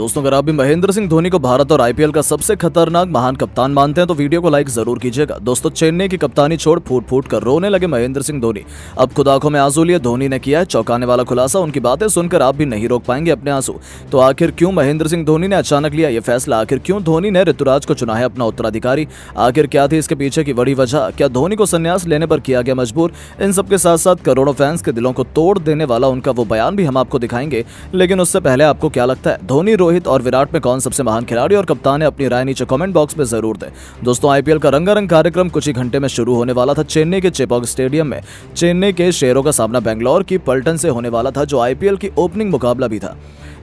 दोस्तों अगर आप भी महेंद्र सिंह धोनी को भारत और आईपीएल का सबसे खतरनाक महान कप्तान मानते हैं तो वीडियो को लाइक जरूर कीजिएगा दोस्तों चेन्नई की कप्तानी छोड़ फूट फूट कर रोने लगे महेंद्र सिंह धोनी अब खुद आंखों में आंसू लिए धोनी ने किया चौंकाने वाला खुलासा उनकी बातें सुनकर आप भी नहीं रोक पाएंगे अपने आंसू तो आखिर क्यों महेंद्र सिंह धोनी ने अचानक लिया यह फैसला आखिर क्यों धोनी ने ऋतुराज को चुना है अपना उत्तराधिकारी आखिर क्या थी इसके पीछे की बड़ी वजह क्या धोनी को संन्यास लेने पर किया गया मजबूर इन सबके साथ साथ करोड़ों फैंस के दिलों को तोड़ देने वाला उनका वो बयान भी हम आपको दिखाएंगे लेकिन उससे पहले आपको क्या लगता है धोनी रो रोहित और विराट में कौन सबसे महान खिलाड़ी और कप्तान है अपनी राय नीचे कमेंट बॉक्स में जरूर दें दोस्तों आईपीएल का रंगारंग कार्यक्रम कुछ ही घंटे में शुरू होने वाला था चेन्नई के चेपॉक स्टेडियम में चेन्नई के शेरों का सामना बैंगलोर की पल्टन से होने वाला था जो आईपीएल की ओपनिंग मुकाबला भी था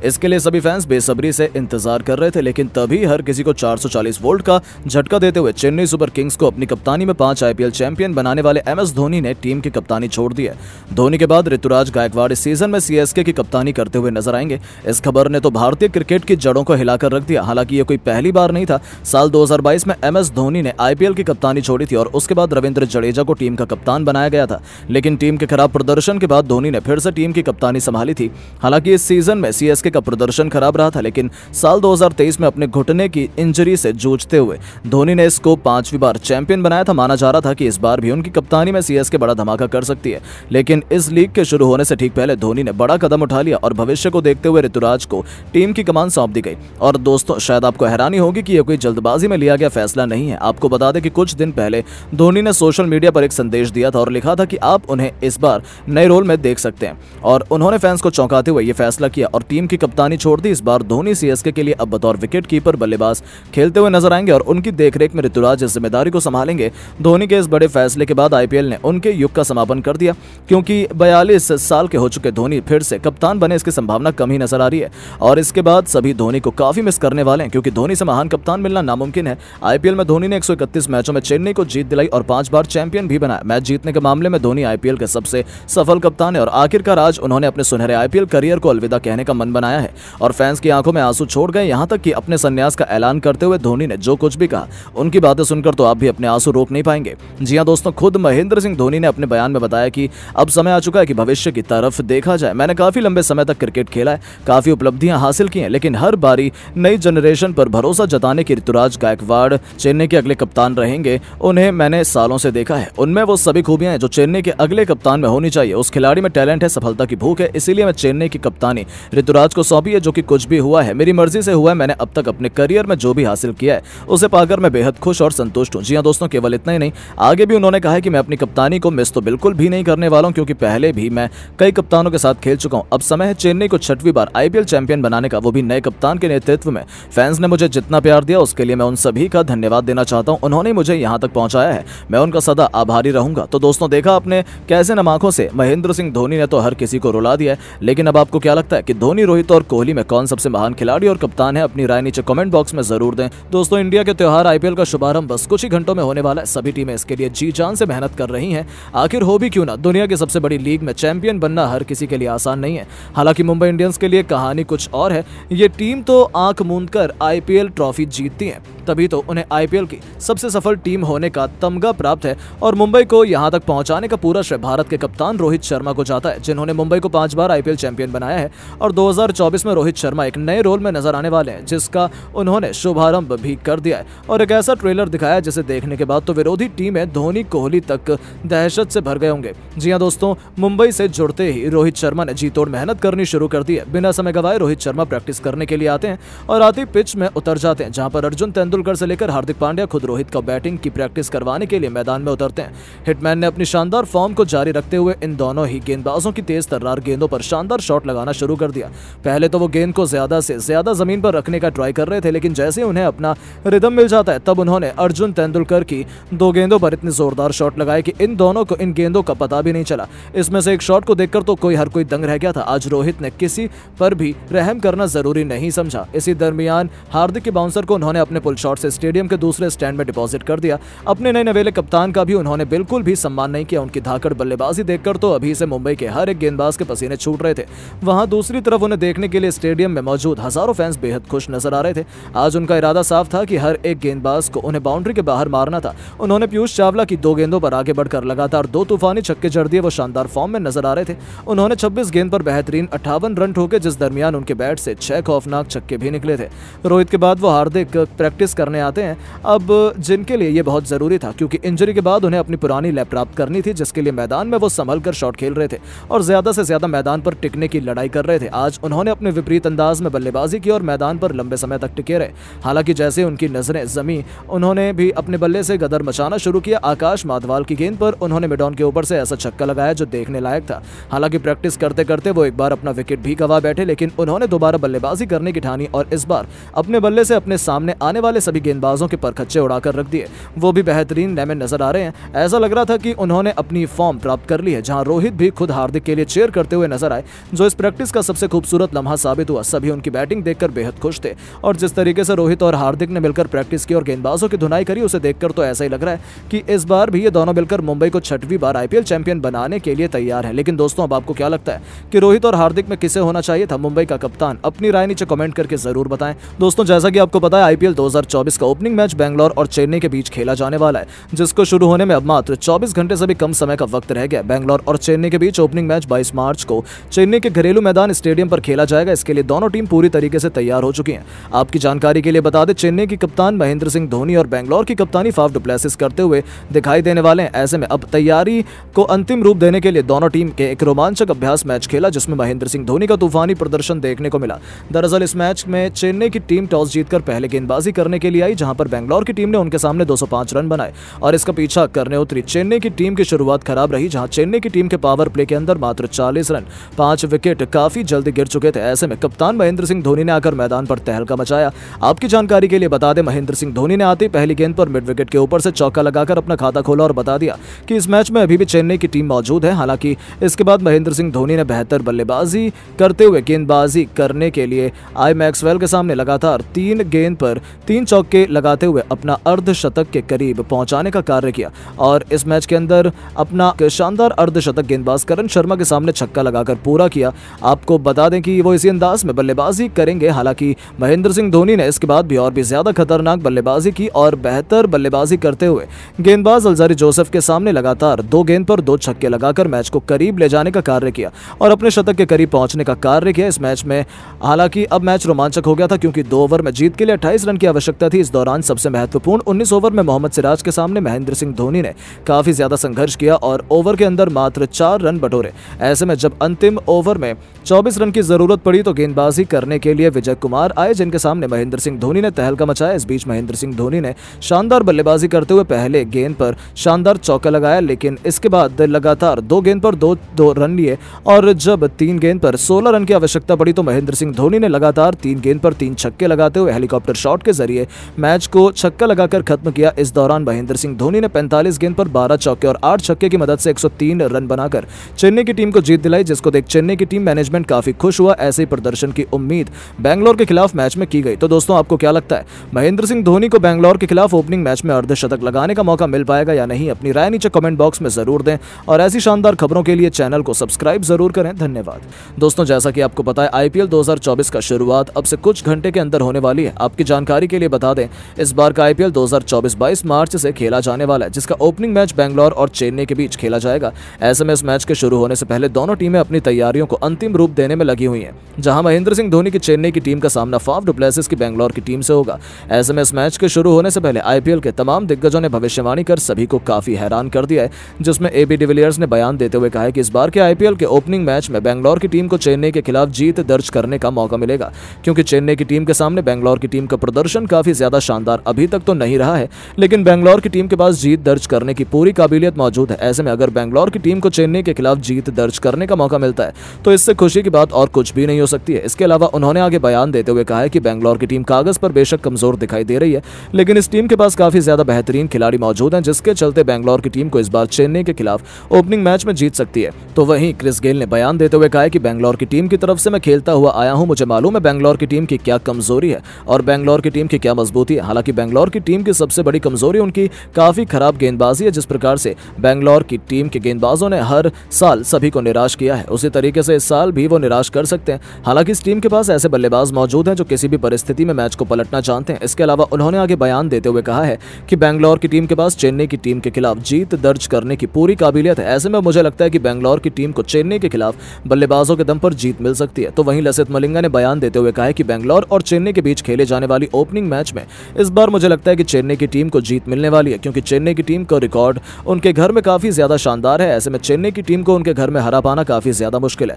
इसके लिए सभी फैंस बेसब्री से इंतजार कर रहे थे लेकिन तभी हर किसी को 440 वोल्ट का झटका देते हुए चेन्नई सुपर किंग्स को अपनी कप्तानी में पांच आईपीएल चैंपियन बनाने वाले एम एस धोनी ने टीम की कप्तानी छोड़ दी है धोनी के बाद ऋतुराज गायकवाड़ इस सीजन में सीएसके की कप्तानी करते हुए नजर आएंगे इस खबर ने तो भारतीय क्रिकेट क्रिकेट की जड़ों को हिलाकर रख दिया हालांकि ये कोई पहली बार नहीं था साल 2022 में एमएस धोनी ने आईपीएल की कप्तानी छोड़ी थी और उसके बाद रविंद्र जडेजा को टीम का कप्तान बनाया गया था लेकिन टीम के खराब प्रदर्शन के बाद धोनी ने फिर से टीम की कप्तानी संभाली थी हालांकि इस सीजन में सीएसके का प्रदर्शन खराब रहा था लेकिन साल दो में अपने घुटने की इंजरी से जूझते हुए धोनी ने इसको पांचवी बार चैंपियन बनाया था माना जा रहा था कि इस बार भी उनकी कप्तानी में सीएसके बड़ा धमाका कर सकती है लेकिन इस लीग के शुरू होने से ठीक पहले धोनी ने बड़ा कदम उठा लिया और भविष्य को देखते हुए ऋतुराज को टीम की कमान कमान सौंप दी गई और दोस्तों शायद आपको हैरानी होगी कि यह कोई जल्दबाजी में लिया गया फैसला नहीं है आपको बता दें कि कुछ दिन पहले धोनी ने सोशल मीडिया पर एक संदेश दिया था और लिखा था कि आप उन्हें इस बार नए रोल में देख सकते हैं और उन्होंने फैंस को चौंकाते हुए यह फैसला किया और टीम की कप्तानी छोड़ दी इस बार धोनी सीएसके के लिए अब बतौर विकेट बल्लेबाज खेलते हुए नजर आएंगे और उनकी देखरेख में ऋतुराज इस जिम्मेदारी को संभालेंगे धोनी के इस बड़े फैसले के बाद आईपीएल ने उनके युग का समापन कर दिया क्योंकि बयालीस साल के हो चुके धोनी फिर से कप्तान बने इसकी संभावना कम ही नजर आ रही है और इसके बाद सभी धोनी को काफी मिस करने वाले हैं क्योंकि धोनी से महान कप्तान मिलना नामुमकिन है आईपीएल में धोनी ने 131 मैचों में चेन्नई को जीत दिलाई और पांच बार चैंपियन भी बनाया मैच जीतने के मामले में धोनी आईपीएल के सबसे सफल कप्तान है और आखिरकार आज उन्होंने अपने सुनहरे आईपीएल करियर को अलविदा कहने का मन बनाया है और फैंस की आंखों में आंसू छोड़ गए यहां तक कि अपने संन्यास का ऐलान करते हुए धोनी ने जो कुछ भी कहा उनकी बातें सुनकर तो आप भी अपने आंसू रोक नहीं पाएंगे जी हाँ दोस्तों खुद महेंद्र सिंह धोनी ने अपने बयान में बताया कि अब समय आ चुका है कि भविष्य की तरफ देखा जाए मैंने काफी लंबे समय तक क्रिकेट खेला है काफी उपलब्धियां हासिल की हैं लेकिन हर बारी नई जनरेशन पर भरोसा जताने की ऋतुराज गायकवाड़ चेन्नई के अगले कप्तान रहेंगे उन्हें मैंने सालों से देखा है उनमें वो सभी खूबियां हैं जो चेन्नई के अगले कप्तान में होनी चाहिए उस खिलाड़ी में टैलेंट है सफलता की भूख है इसीलिए मैं चेन्नई की कप्तानी ऋतुराज को सौंपी है जो की कुछ भी हुआ है मेरी मर्जी से हुआ है मैंने अब तक अपने करियर में जो भी हासिल किया है उसे पाकर मैं बेहद खुश और संतुष्ट हूँ जी हाँ दोस्तों केवल इतना ही नहीं आगे भी उन्होंने कहा कि मैं अपनी कप्तानी को मिस तो बिल्कुल भी नहीं करने वाला हूँ क्योंकि पहले भी मैं कई कप्तानों के साथ खेल चुका हूँ अब समय है चेन्नई को छठवीं बार आईपीएल चैंपियन बनाने का वो भी नए कप्तान के नेतृत्व में फैंस ने मुझे जितना प्यार दिया उसके लिए मैं उन सभी का धन्यवाद देना चाहता हूँ उन्होंने मुझे यहाँ तक पहुँचाया है मैं उनका सदा आभारी रहूंगा तो दोस्तों देखा आपने कैसे नमाखों से महेंद्र सिंह धोनी ने तो हर किसी को रुला दिया है लेकिन अब आपको क्या लगता है कि धोनी रोहित और कोहली में कौन सबसे महान खिलाड़ी और कप्तान है अपनी राय नीचे कमेंट बॉक्स में जरूर दें दोस्तों इंडिया के त्यौहार आईपीएल का शुभारंभ बस कुछ ही घंटों में होने वाला है सभी टीमें इसके लिए जी जान से मेहनत कर रही हैं आखिर हो भी क्यों ना दुनिया की सबसे बड़ी लीग में चैंपियन बनना हर किसी के लिए आसान नहीं है हालांकि मुंबई इंडियंस के लिए कहानी कुछ और है ये टीम तो आंख मूंद कर आईपीएल ट्रॉफी जीतती है तभी तो उन्हें आईपीएल की सबसे सफल टीम होने का तमगा प्राप्त है और मुंबई को यहाँ तक पहुँचाने का पूरा श्रेय भारत के कप्तान रोहित शर्मा को जाता है जिन्होंने मुंबई को पांच बार आईपीएल चैंपियन बनाया है और 2024 में रोहित शर्मा एक नए रोल में नजर आने वाले हैं जिसका उन्होंने शुभारंभ भी कर दिया है और एक ऐसा ट्रेलर दिखाया जिसे देखने के बाद तो विरोधी टीमें धोनी कोहली तक दहशत से भर गए होंगे जी हाँ दोस्तों मुंबई से जुड़ते ही रोहित शर्मा ने जी तोड़ मेहनत करनी शुरू कर दी है बिना समय गवाए रोहित शर्मा प्रैक्टिस करने के लिए आते हैं और आती पिच में उतर जाते हैं जहाँ पर अर्जुन तेंदुल तेंदुलकर से लेकर हार्दिक पांड्या खुद रोहित का बैटिंग की प्रैक्टिस करवाने के लिए मैदान में उतरते हैं हिटमैन ने अपनी शानदार फॉर्म को जारी रखते हुए इन दोनों ही गेंदबाजों की तेज तर्रार गेंदों पर शानदार शॉट लगाना शुरू कर दिया पहले तो वो गेंद को ज्यादा से ज्यादा जमीन पर रखने का ट्राई कर रहे थे लेकिन जैसे उन्हें अपना रिदम मिल जाता है तब उन्होंने अर्जुन तेंदुलकर की दो गेंदों पर इतने जोरदार शॉट लगाए कि इन दोनों को इन गेंदों का पता भी नहीं चला इसमें से एक शॉट को देखकर तो कोई हर कोई दंग रह गया था आज रोहित ने किसी पर भी रहम करना जरूरी नहीं समझा इसी दरमियान हार्दिक के बाउंसर को उन्होंने अपने पुल शॉट से स्टेडियम के दूसरे स्टैंड में डिपॉजिट कर दिया अपने नए नवेले कप्तान का भी उन्होंने बिल्कुल भी सम्मान नहीं किया उनकी धाकड़ बल्लेबाजी देखकर तो अभी से मुंबई के हर एक गेंदबाज के पसीने छूट रहे थे वहां दूसरी तरफ उन्हें देखने के लिए स्टेडियम में मौजूद हजारों फैंस बेहद खुश नजर आ रहे थे आज उनका इरादा साफ था कि हर एक गेंदबाज को उन्हें बाउंड्री के बाहर मारना था उन्होंने पीयूष चावला की दो गेंदों पर आगे बढ़कर लगातार दो तूफानी छक्के जड़ दिए वो शानदार फॉर्म में नजर आ रहे थे उन्होंने छब्बीस गेंद पर बेहतरीन अट्ठावन रन ठोके जिस दरमियान उनके बैट से छह खौफनाक छक्के भी निकले थे रोहित के बाद वो हार्दिक प्रैक्टिस करने आते हैं अब जिनके लिए ये बहुत ज़रूरी था क्योंकि इंजरी के बाद उन्हें अपनी पुरानी लय प्राप्त करनी थी जिसके लिए मैदान में वो संभल कर शॉट खेल रहे थे और ज़्यादा से ज़्यादा मैदान पर टिकने की लड़ाई कर रहे थे आज उन्होंने अपने विपरीत अंदाज में बल्लेबाजी की और मैदान पर लंबे समय तक टिके रहे हालांकि जैसे उनकी नजरें जमी उन्होंने भी अपने बल्ले से गदर मचाना शुरू किया आकाश माधवाल की गेंद पर उन्होंने मिडॉन के ऊपर से ऐसा छक्का लगाया जो देखने लायक था हालांकि प्रैक्टिस करते करते वो एक बार अपना विकेट भी गवा बैठे लेकिन उन्होंने दोबारा बल्लेबाजी करने की ठानी और इस बार अपने बल्ले से अपने सामने आने वाले सभी गेंदबाजों के परखच्चे उड़ाकर रख दिए वो भी बेहतरीन नए में नजर आ रहे हैं ऐसा लग रहा था कि उन्होंने अपनी फॉर्म प्राप्त कर ली है जहां रोहित भी खुद हार्दिक के लिए चेयर करते हुए नजर आए जो इस प्रैक्टिस का सबसे खूबसूरत लम्हा साबित हुआ सभी उनकी बैटिंग देखकर बेहद खुश थे और जिस तरीके से रोहित और हार्दिक ने मिलकर प्रैक्टिस की और गेंदबाजों की धुनाई करी उसे देखकर तो ऐसा ही लग रहा है कि इस बार भी ये दोनों मिलकर मुंबई को छठवीं बार आईपीएल चैंपियन बनाने के लिए तैयार है लेकिन दोस्तों अब आपको क्या लगता है कि रोहित और हार्दिक में किसे होना चाहिए था मुंबई का कप्तान अपनी राय नीचे कमेंट करके जरूर बताएं दोस्तों जैसा कि आपको पता है आईपीएल 2024 2024 का ओपनिंग मैच बैंगलोर और चेन्नई के बीच खेला जाने वाला है जिसको शुरू होने में अब मात्र 24 घंटे से भी कम समय का वक्त रह गया बैंगलोर और चेन्नई के बीच ओपनिंग मैच 22 मार्च को चेन्नई के घरेलू मैदान स्टेडियम पर खेला जाएगा इसके लिए दोनों टीम पूरी तरीके से तैयार हो चुकी है आपकी जानकारी के लिए बता दें चेन्नई की कप्तान महेंद्र सिंह धोनी और बैंगलोर की कप्तानी फाफ डुप्लेसिस करते हुए दिखाई देने वाले हैं ऐसे में अब तैयारी को अंतिम रूप देने के लिए दोनों टीम के एक रोमांचक अभ्यास मैच खेला जिसमें महेंद्र सिंह धोनी का तूफानी प्रदर्शन देखने को मिला दरअसल इस मैच में चेन्नई की टीम टॉस जीतकर पहले गेंदबाजी करने करने के लिए आई जहां पर बैंगलोर की टीम ने उनके सामने 205 रन बनाए और इसका पीछा करने उतरी चेन्नई की टीम की शुरुआत खराब रही जहां चेन्नई की टीम के पावर प्ले के अंदर मात्र 40 रन पांच विकेट काफी जल्दी गिर चुके थे ऐसे में कप्तान महेंद्र सिंह धोनी ने आकर मैदान पर तहलका मचाया आपकी जानकारी के लिए बता दें महेंद्र सिंह धोनी ने आती पहली गेंद पर मिड विकेट के ऊपर से चौका लगाकर अपना खाता खोला और बता दिया कि इस मैच में अभी भी चेन्नई की टीम मौजूद है हालांकि इसके बाद महेंद्र सिंह धोनी ने बेहतर बल्लेबाजी करते हुए गेंदबाजी करने के लिए आई मैक्सवेल के सामने लगातार तीन गेंद पर तीन चौके लगाते हुए अपना अर्धशतक के करीब पहुंचाने का कार्य किया और इस मैच के अंदर अपना शानदार अर्धशतक गेंदबाज करण शर्मा के सामने छक्का लगाकर पूरा किया आपको बता दें कि वो इसी अंदाज में बल्लेबाजी करेंगे हालांकि महेंद्र सिंह धोनी ने इसके बाद भी और भी ज्यादा खतरनाक बल्लेबाजी की और बेहतर बल्लेबाजी करते हुए गेंदबाज अलजारी जोसेफ के सामने लगातार दो गेंद पर दो छक्के लगाकर मैच को करीब ले जाने का कार्य किया और अपने शतक के करीब पहुंचने का कार्य किया इस मैच में हालांकि अब मैच रोमांचक हो गया था क्योंकि दो ओवर में जीत के लिए अट्ठाईस रन की आवश्यकता आवश्यकता थी इस दौरान सबसे महत्वपूर्ण उन्नीस ओवर में मोहम्मद सिराज के सामने महेंद्र सिंह धोनी ने काफी ज्यादा संघर्ष किया और ओवर के अंदर मात्र चार रन बटोरे ऐसे में जब अंतिम ओवर में चौबीस रन की जरूरत पड़ी तो गेंदबाजी करने के लिए विजय कुमार आए जिनके सामने महेंद्र सिंह धोनी ने तहलका मचाया इस बीच महेंद्र सिंह धोनी ने शानदार बल्लेबाजी करते हुए पहले गेंद पर शानदार चौका लगाया लेकिन इसके बाद लगातार दो गेंद पर दो दो रन लिए और जब तीन गेंद पर सोलह रन की आवश्यकता पड़ी तो महेंद्र सिंह धोनी ने लगातार तीन गेंद पर तीन छक्के लगाते हुए हेलीकॉप्टर शॉट के जरिए मैच को छक्का लगाकर खत्म किया इस दौरान महेंद्र सिंह धोनी ने 45 गेंद पर 12 चौके और 8 छक्के की मदद से 103 रन बनाकर चेन्नई की टीम को जीत दिलाई जिसको देख चेन्नई की टीम मैनेजमेंट काफी खुश हुआ ऐसे प्रदर्शन की उम्मीद बैंगलोर के खिलाफ मैच में की गई तो दोस्तों आपको क्या लगता है महेंद्र सिंह धोनी को बैंगलोर के खिलाफ ओपनिंग मैच में अर्धशतक लगाने का मौका मिल पाएगा या नहीं अपनी राय नीचे कमेंट बॉक्स में जरूर दें और ऐसी शानदार खबरों के लिए चैनल को सब्सक्राइब जरूर करें धन्यवाद दोस्तों जैसा कि आपको पता है आईपीएल 2024 का शुरुआत अब से कुछ घंटे के अंदर होने वाली है आपकी जानकारी के लिए बता दें इस बार का आईपीएल 2024-22 मार्च से खेला जाने वाला है जिसका ओपनिंग मैच बैंगलोर और चेन्नई के बीच खेला जाएगा ऐसे में इस मैच के शुरू होने से पहले दोनों टीमें अपनी तैयारियों को अंतिम रूप देने में लगी हुई है जहां महेंद्र सिंह धोनी की चेन्नई की टीम का सामना फाफ डुप्लेसिस की बैंगलोर की टीम से होगा ऐसे में इस मैच के शुरू होने से पहले आईपीएल के तमाम दिग्गजों ने भविष्यवाणी कर सभी को काफी हैरान कर दिया है जिसमें ए बी डिविलियर्स ने बयान देते हुए कहा है कि इस बार के आईपीएल के ओपनिंग मैच में बैंगलोर की टीम को चेन्नई के खिलाफ जीत दर्ज करने का मौका मिलेगा क्योंकि चेन्नई की टीम के सामने बैंगलोर की टीम का प्रदर्शन काफी काफ़ी ज़्यादा शानदार अभी तक तो नहीं रहा है लेकिन बैंगलोर की टीम के पास जीत दर्ज करने की पूरी काबिलियत मौजूद है ऐसे में अगर बैंगलोर की टीम को चेन्नई के खिलाफ जीत दर्ज करने का मौका मिलता है तो इससे खुशी की बात और कुछ भी नहीं हो सकती है इसके अलावा उन्होंने आगे बयान देते हुए कहा है कि बैंगलोर की टीम कागज़ पर बेशक कमज़ोर दिखाई दे रही है लेकिन इस टीम के पास काफ़ी ज़्यादा बेहतरीन खिलाड़ी मौजूद है जिसके चलते बैंगलोर की टीम को इस बार चेन्नई के खिलाफ ओपनिंग मैच में जीत सकती है तो वहीं क्रिस गेल ने बयान देते हुए कहा है कि बैंगलोर की टीम की तरफ से मैं खेलता हुआ आया हूं मुझे मालूम है बैंगलोर की टीम की क्या कमजोरी है और बैंगलोर की टीम की क्या मजबूती है हालांकि बैंगलोर की टीम की सबसे बड़ी कमजोरी उनकी काफी खराब गेंदबाजी है जिस प्रकार से बैंगलोर की टीम के गेंदबाजों ने हर साल सभी को निराश किया है उसी तरीके से इस साल भी वो निराश कर सकते हैं हालांकि इस टीम के पास ऐसे बल्लेबाज मौजूद हैं जो किसी भी परिस्थिति में मैच को पलटना चाहते हैं इसके अलावा उन्होंने आगे बयान देते हुए कहा है कि बैंगलोर की टीम के पास चेन्नई की टीम के खिलाफ जीत दर्ज करने की पूरी काबिलियत है ऐसे में मुझे लगता है कि बैंगलोर की टीम को चेन्नई के खिलाफ बल्लेबाजों के दम पर जीत मिल सकती है तो वहीं लसित मलिंगा ने बयान देते हुए कहा है कि बैंगलोर और चेन्नई के बीच खेले जाने वाली ओपनिंग मैच में इस बार मुझे लगता है कि चेन्नई की टीम को जीत मिलने वाली है क्योंकि चेन्नई की टीम का रिकॉर्ड उनके घर में काफ़ी ज़्यादा शानदार है ऐसे में चेन्नई की टीम को उनके घर में हरा पाना काफ़ी ज़्यादा मुश्किल है